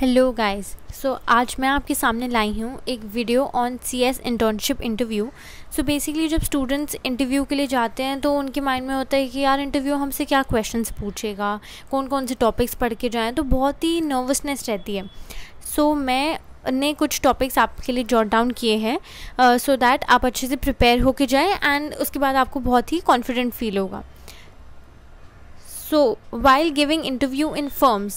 Hello guys so आज मैं आपके सामने लाई हूँ एक video on C S internship interview so basically जब स्टूडेंट्स इंटरव्यू के लिए जाते हैं तो उनके माइंड में होता है कि यार इंटरव्यू हमसे क्या क्वेश्चंस पूछेगा कौन कौन से टॉपिक्स पढ़ के जाएँ तो बहुत ही नर्वसनेस रहती है सो so, मैं ने कुछ टॉपिक्स आपके लिए जॉट डाउन किए हैं सो दैट आप अच्छे से प्रिपेयर होके जाएँ एंड उसके बाद आपको बहुत ही कॉन्फिडेंट फील होगा So, while giving interview in firms,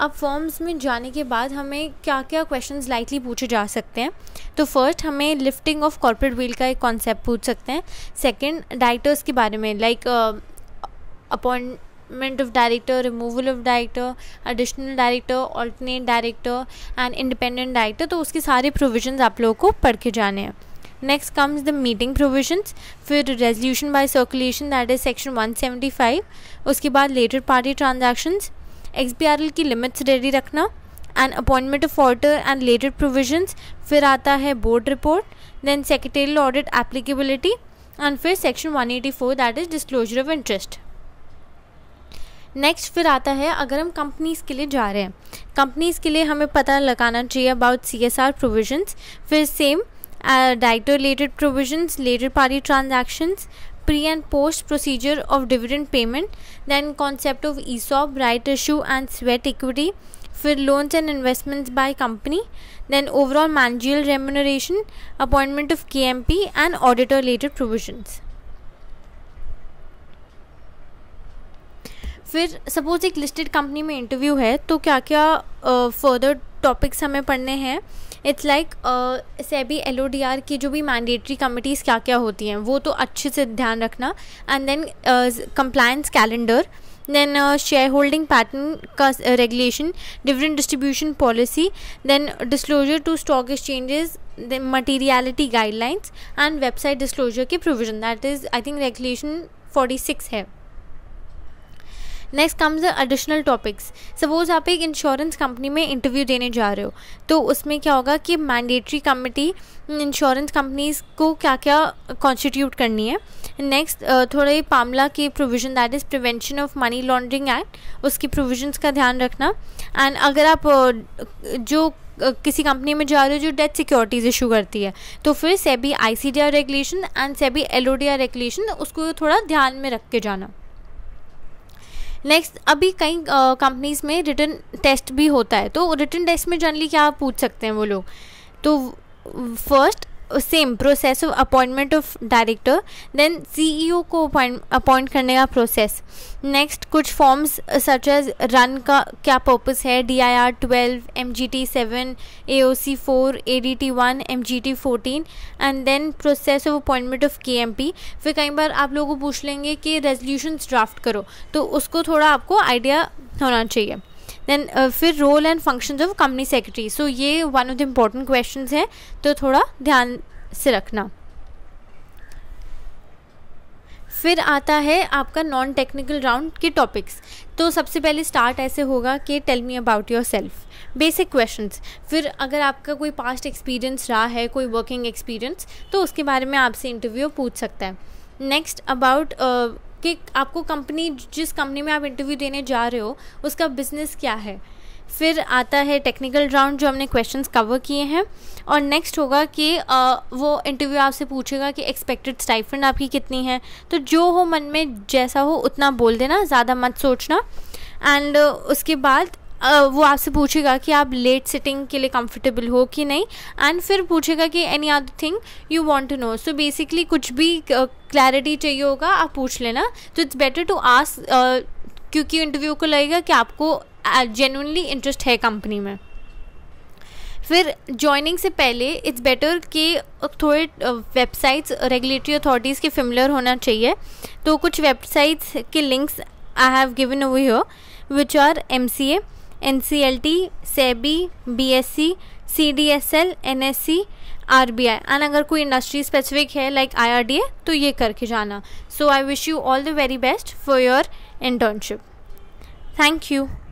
अब फॉर्म्स में जाने के बाद हमें क्या क्या क्वेश्चंस लाइटली पूछे जा सकते हैं तो फर्स्ट हमें लिफ्टिंग ऑफ कॉर्पोरेट व्हील का एक कॉन्सेप्ट पूछ सकते हैं सेकंड डायरेक्टर्स के बारे में like appointment of director removal of director director director alternate director and independent director तो उसके सारे प्रोविजन आप लोगों को पढ़ के जाने हैं next comes the meeting provision फिर resolution by circulation that is section 175 उसके बाद लेटर पार्टी ट्रांजेक्शन्स एक्स की लिमिट्स रेडी रखना and appointment of auditor and related provisions फिर आता है board report then secretarial audit applicability and फिर section 184 that is disclosure of interest next फिर आता है अगर हम कंपनीज़ के लिए जा रहे हैं कंपनीज़ के लिए हमें पता लगाना चाहिए about C S R provisions फिर same director related provisions related party transactions pre and post procedure of dividend payment then concept of ESOP, right issue and sweat equity, फिर loans and investments by company, then overall managerial remuneration, appointment of KMP and auditor related provisions. फिर suppose एक listed company में interview है तो क्या क्या further uh, topics हमें पढ़ने हैं it's like SEBI L O D R की जो भी मैंडेटरी कमिटीज़ क्या क्या होती हैं वो तो अच्छे से ध्यान रखना and then compliance calendar then shareholding pattern का regulation different distribution policy then disclosure to stock exchanges then materiality guidelines and website disclosure के provision that is I think regulation forty six है next comes the additional topics suppose आप एक insurance company में interview देने जा रहे हो तो उसमें क्या होगा कि मैंडेटरी कमिटी इंश्योरेंस कंपनीज को क्या क्या कॉन्स्टिट्यूट करनी है नेक्स्ट थोड़े पामला के provision that is prevention of money laundering act उसकी प्रोविजन का ध्यान रखना एंड अगर आप जो किसी कंपनी में जा रहे हो जो डेथ सिक्योरिटीज़ इशू करती है तो फिर SEBI I C D R regulation and SEBI L O D R regulation उसको थोड़ा ध्यान में रख के जाना नेक्स्ट अभी कई कंपनीज़ में रिटर्न टेस्ट भी होता है तो रिटर्न टेस्ट में जनरली क्या पूछ सकते हैं वो लोग तो first same process of appointment of director then CEO को अपॉइंट करने का प्रोसेस नेक्स्ट कुछ फॉर्म्स सच एज रन का क्या पर्पस है D I R twelve M G T seven A O C four A D T one M G T fourteen and then process of appointment of K M P फिर कई बार आप लोगों को पूछ लेंगे कि रेजोल्यूशन ड्राफ्ट करो तो उसको थोड़ा आपको आइडिया होना चाहिए देन uh, फिर role and functions of company secretary so ये one of the important questions हैं तो थोड़ा ध्यान से रखना फिर आता है आपका नॉन टेक्निकल राउंड के टॉपिक्स तो सबसे पहले स्टार्ट ऐसे होगा कि tell me about yourself basic questions फिर अगर आपका कोई पास्ट एक्सपीरियंस रहा है कोई वर्किंग एक्सपीरियंस तो उसके बारे में आपसे इंटरव्यू पूछ सकता है नेक्स्ट अबाउट कि आपको कंपनी जिस कंपनी में आप इंटरव्यू देने जा रहे हो उसका बिजनेस क्या है फिर आता है टेक्निकल राउंड जो हमने क्वेश्चंस कवर किए हैं और नेक्स्ट होगा कि आ, वो इंटरव्यू आपसे पूछेगा कि एक्सपेक्टेड स्टाइफंड आपकी कितनी है तो जो हो मन में जैसा हो उतना बोल देना ज़्यादा मत सोचना एंड उसके बाद वो आपसे पूछेगा कि आप लेट सिटिंग के लिए कंफर्टेबल हो कि नहीं एंड फिर पूछेगा कि any other thing you want to know so basically कुछ भी क्लैरिटी चाहिए होगा आप पूछ लेना तो इट्स बेटर टू आस क्योंकि इंटरव्यू को लगेगा कि आपको जेनुनली इंटरेस्ट है कंपनी में फिर जॉइनिंग से पहले इट्स बेटर कि थोड़े वेबसाइट्स रेगुलेटरी अथॉरिटीज़ के फिमिलर होना चाहिए तो कुछ वेबसाइट्स के links I have given over here which are M C A N C L T SEBI B S C C D S L N S C R B I and अगर कोई industry specific है like I R D A तो ये करके जाना so I wish you all the very best for your internship thank you